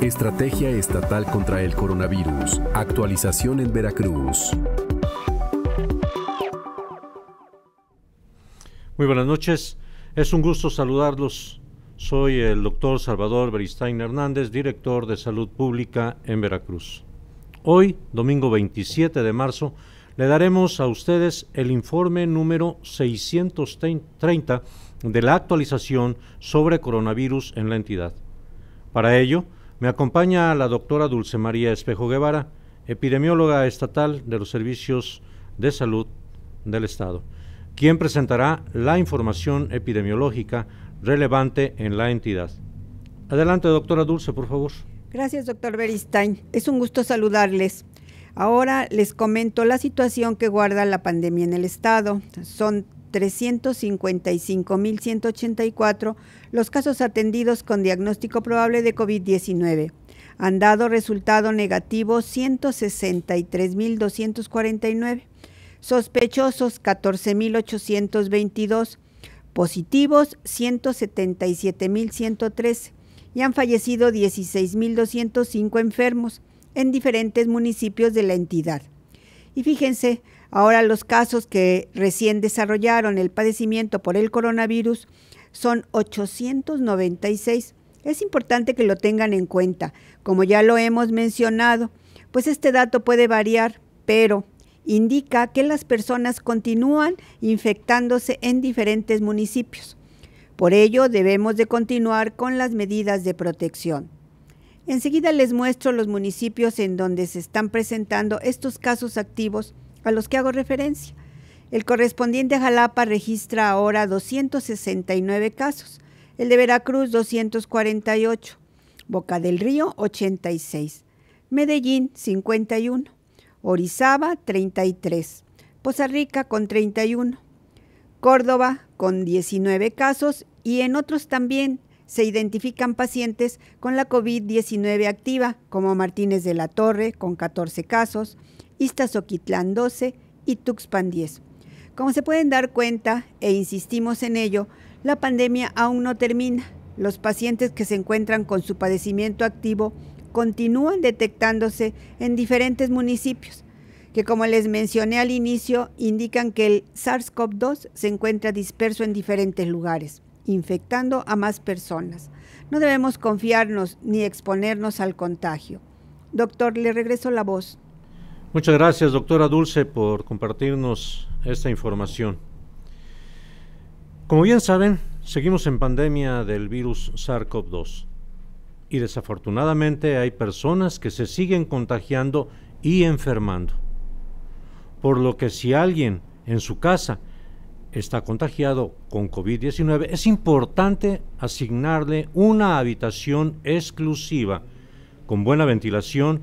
Estrategia Estatal contra el Coronavirus. Actualización en Veracruz. Muy buenas noches. Es un gusto saludarlos. Soy el doctor Salvador Beristain Hernández, director de Salud Pública en Veracruz. Hoy, domingo 27 de marzo, le daremos a ustedes el informe número 630 de la actualización sobre coronavirus en la entidad. Para ello, me acompaña la doctora Dulce María Espejo Guevara, epidemióloga estatal de los servicios de salud del Estado, quien presentará la información epidemiológica relevante en la entidad. Adelante, doctora Dulce, por favor. Gracias, doctor Beristain. Es un gusto saludarles. Ahora les comento la situación que guarda la pandemia en el estado. Son 355.184 los casos atendidos con diagnóstico probable de COVID-19. Han dado resultado negativo 163.249, sospechosos 14.822, positivos 177.113 y han fallecido 16.205 enfermos en diferentes municipios de la entidad. Y fíjense, ahora los casos que recién desarrollaron el padecimiento por el coronavirus son 896. Es importante que lo tengan en cuenta. Como ya lo hemos mencionado, pues este dato puede variar, pero indica que las personas continúan infectándose en diferentes municipios. Por ello, debemos de continuar con las medidas de protección. Enseguida les muestro los municipios en donde se están presentando estos casos activos a los que hago referencia. El correspondiente a Jalapa registra ahora 269 casos, el de Veracruz 248, Boca del Río 86, Medellín 51, Orizaba 33, Poza Rica con 31, Córdoba con 19 casos y en otros también se identifican pacientes con la COVID-19 activa, como Martínez de la Torre, con 14 casos, Iztazoquitlán 12 y Tuxpan 10. Como se pueden dar cuenta, e insistimos en ello, la pandemia aún no termina. Los pacientes que se encuentran con su padecimiento activo continúan detectándose en diferentes municipios, que como les mencioné al inicio, indican que el SARS-CoV-2 se encuentra disperso en diferentes lugares infectando a más personas. No debemos confiarnos ni exponernos al contagio. Doctor, le regreso la voz. Muchas gracias, doctora Dulce, por compartirnos esta información. Como bien saben, seguimos en pandemia del virus SARS-CoV-2 y desafortunadamente hay personas que se siguen contagiando y enfermando. Por lo que si alguien en su casa está contagiado con COVID-19, es importante asignarle una habitación exclusiva con buena ventilación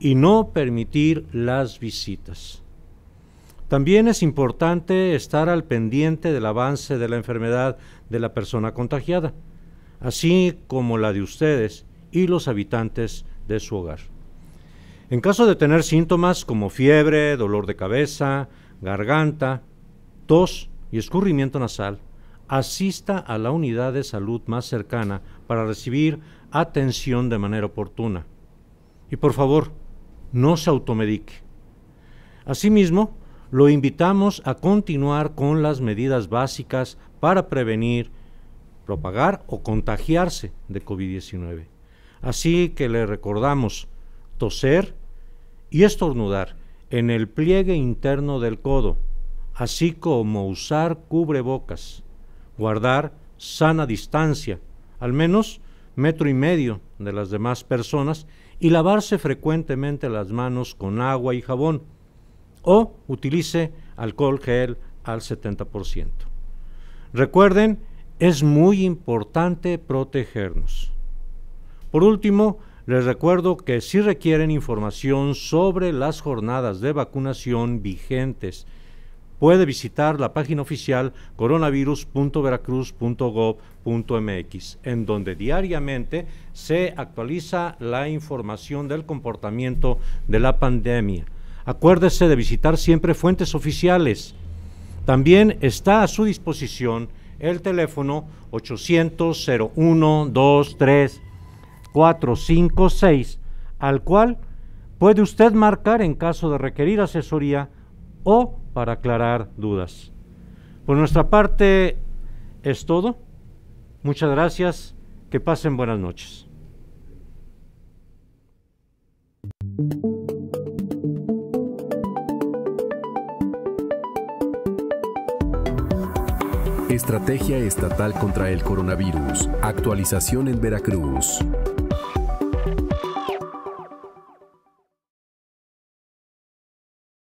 y no permitir las visitas. También es importante estar al pendiente del avance de la enfermedad de la persona contagiada, así como la de ustedes y los habitantes de su hogar. En caso de tener síntomas como fiebre, dolor de cabeza, garganta, tos, y escurrimiento nasal, asista a la unidad de salud más cercana para recibir atención de manera oportuna. Y por favor, no se automedique. Asimismo, lo invitamos a continuar con las medidas básicas para prevenir, propagar o contagiarse de COVID-19. Así que le recordamos toser y estornudar en el pliegue interno del codo así como usar cubrebocas, guardar sana distancia, al menos metro y medio de las demás personas, y lavarse frecuentemente las manos con agua y jabón, o utilice alcohol gel al 70%. Recuerden, es muy importante protegernos. Por último, les recuerdo que si requieren información sobre las jornadas de vacunación vigentes puede visitar la página oficial coronavirus.veracruz.gov.mx, en donde diariamente se actualiza la información del comportamiento de la pandemia. Acuérdese de visitar siempre fuentes oficiales. También está a su disposición el teléfono 800 01 456, al cual puede usted marcar en caso de requerir asesoría o para aclarar dudas. Por nuestra parte es todo. Muchas gracias. Que pasen buenas noches. Estrategia Estatal contra el Coronavirus. Actualización en Veracruz.